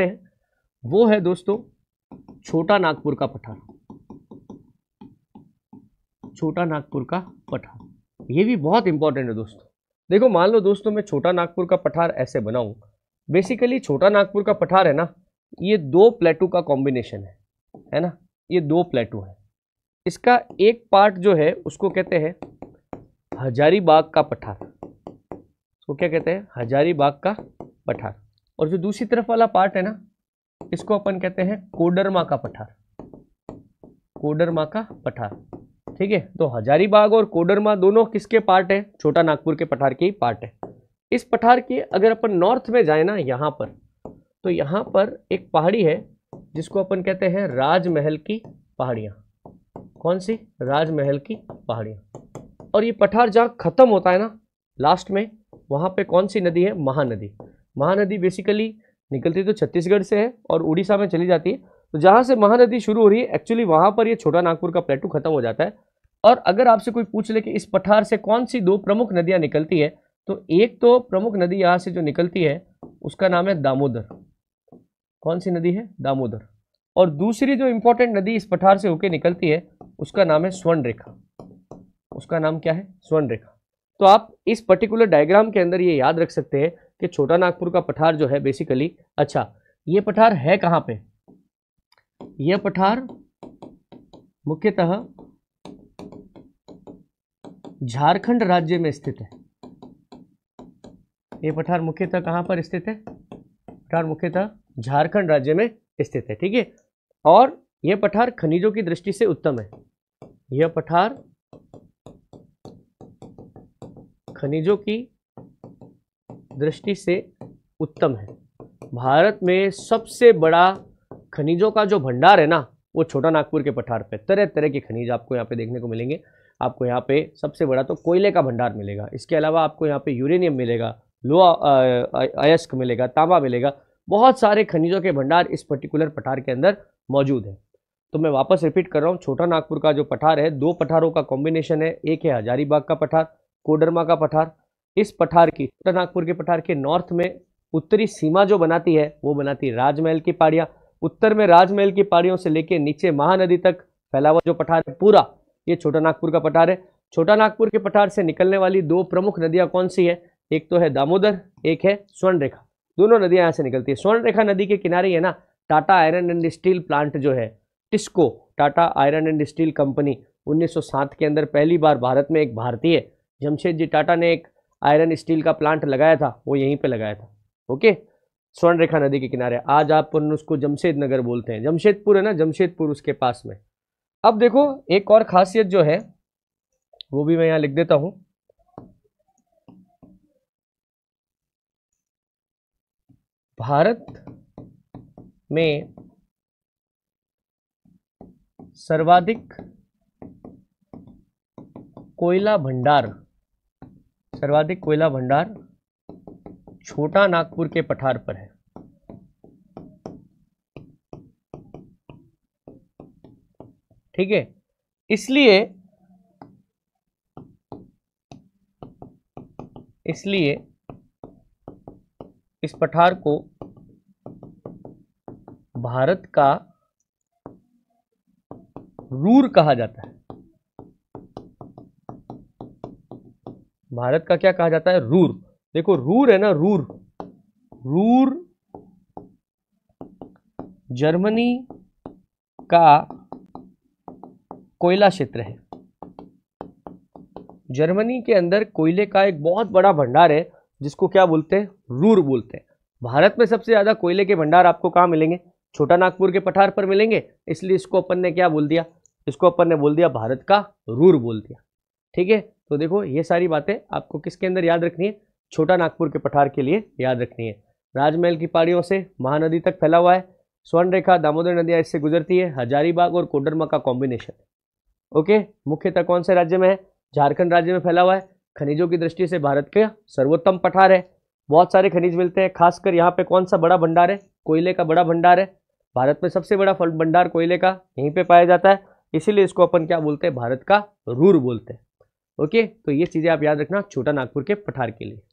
करते हैं वो है दोस्तों छोटा नागपुर का पठार छोटा नागपुर का पठार ये भी बहुत इंपॉर्टेंट है दोस्तों देखो मान लो दोस्तों मैं छोटा नागपुर का पठार ऐसे बनाऊं बेसिकली छोटा नागपुर का पठार है ना ये दो प्लेटू का कॉम्बिनेशन है है ना ये दो प्लेटू है इसका एक पार्ट जो है उसको कहते हैं हजारीबाग का पठार उसको क्या कहते हैं हजारीबाग का पठार और जो दूसरी तरफ वाला पार्ट है ना इसको अपन कहते हैं कोडरमा का पठार कोडरमा का पठार ठीक है तो हजारीबाग और कोडरमा दोनों किसके पार्ट है छोटा नागपुर के पठार के ही पार्ट है इस पठार के अगर अपन नॉर्थ में जाए ना यहाँ पर तो यहाँ पर एक पहाड़ी है जिसको अपन कहते हैं राजमहल की पहाड़ियाँ कौन सी राजमहल की पहाड़ियाँ और ये पठार जहाँ ख़त्म होता है ना लास्ट में वहाँ पे कौन सी नदी है महानदी महानदी बेसिकली निकलती तो छत्तीसगढ़ से है और उड़ीसा में चली जाती है तो जहाँ से महानदी शुरू हो रही है एक्चुअली वहाँ पर ये छोटा नागपुर का प्लेटू खत्म हो जाता है और अगर आपसे कोई पूछ ले कि इस पठार से कौन सी दो प्रमुख नदियाँ निकलती है तो एक तो प्रमुख नदी यहाँ से जो निकलती है उसका नाम है दामोदर कौन सी नदी है दामोदर और दूसरी जो इम्पोर्टेंट नदी इस पठार से होकर निकलती है उसका नाम है स्वर्ण रेखा उसका नाम क्या है स्वर्ण रेखा तो आप इस पर्टिकुलर डायग्राम के अंदर ये याद रख सकते हैं कि छोटा नागपुर का पठार जो है बेसिकली अच्छा ये पठार है कहाँ पे यह पठार मुख्यतः झारखंड राज्य में स्थित है ये पठार मुख्यतः कहाँ पर स्थित है पठार मुख्यतः झारखंड राज्य में स्थित है ठीक है और यह पठार खनिजों की दृष्टि से उत्तम है यह पठार खनिजों की दृष्टि से उत्तम है भारत में सबसे बड़ा खनिजों का जो भंडार है ना वो छोटा नागपुर के पठार पे तरह तरह के खनिज आपको यहाँ पे देखने को मिलेंगे आपको यहाँ पे सबसे बड़ा तो कोयले का भंडार मिलेगा इसके अलावा आपको यहाँ पे यूरेनियम मिलेगा लोहा अयस्क मिलेगा तांबा मिलेगा बहुत सारे खनिजों के भंडार इस पर्टिकुलर पठार के अंदर मौजूद है तो मैं वापस रिपीट कर रहा हूँ छोटा नागपुर का जो पठार है दो पठारों का कॉम्बिनेशन है एक है हजारीबाग का पठार कोडरमा का पठार इस पठार की छोटा नागपुर के पठार के नॉर्थ में उत्तरी सीमा जो बनाती है वो बनाती है राजमहल की पहाड़ियाँ उत्तर में राजमहल की पहाड़ियों से लेकर नीचे महानदी तक फैला हुआ जो पठार है पूरा ये छोटा नागपुर का पठार है छोटा नागपुर के पठार से निकलने वाली दो प्रमुख नदियाँ कौन सी है एक तो है दामोदर एक है स्वर्ण रेखा दोनों नदियाँ यहाँ से निकलती है स्वर्ण रेखा नदी के किनारे है ना Tata iron and steel plant जो है TISCO Tata iron and steel company 1907 के अंदर पहली बार भारत में एक भारतीय जमशेद जी टाटा ने एक आयरन स्टील का प्लांट लगाया था वो यहीं पे लगाया था ओके स्वर्ण रेखा नदी के किनारे आज आप उसको जमशेद नगर बोलते हैं जमशेदपुर है ना जमशेदपुर उसके पास में अब देखो एक और खासियत जो है वो भी मैं यहाँ लिख देता हूँ भारत में सर्वाधिक कोयला भंडार सर्वाधिक कोयला भंडार छोटा नागपुर के पठार पर है ठीक है इसलिए इसलिए इस पठार को भारत का रूर कहा जाता है भारत का क्या कहा जाता है रूर देखो रूर है ना रूर रूर जर्मनी का कोयला क्षेत्र है जर्मनी के अंदर कोयले का एक बहुत बड़ा भंडार है जिसको क्या बोलते हैं रूर बोलते हैं भारत में सबसे ज़्यादा कोयले के भंडार आपको कहाँ मिलेंगे छोटा नागपुर के पठार पर मिलेंगे इसलिए इसको अपन ने क्या बोल दिया इसको अपन ने बोल दिया भारत का रूर बोल दिया ठीक है तो देखो ये सारी बातें आपको किसके अंदर याद रखनी है छोटा नागपुर के पठार के लिए याद रखनी है राजमहल की पहाड़ियों से महानदी तक फैला हुआ है स्वर्ण रेखा दामोदर नदियाँ इससे गुजरती है हजारीबाग और कोडरमा का कॉम्बिनेशन ओके मुख्यतः कौन से राज्य में है झारखंड राज्य में फैला हुआ है खनिजों की दृष्टि से भारत का सर्वोत्तम पठार है बहुत सारे खनिज मिलते हैं खासकर यहाँ पे कौन सा बड़ा भंडार है कोयले का बड़ा भंडार है भारत में सबसे बड़ा फल भंडार कोयले का यहीं पे पाया जाता है इसीलिए इसको अपन क्या बोलते हैं भारत का रूर बोलते हैं ओके तो ये चीज़ें आप याद रखना छोटा नागपुर के पठार के लिए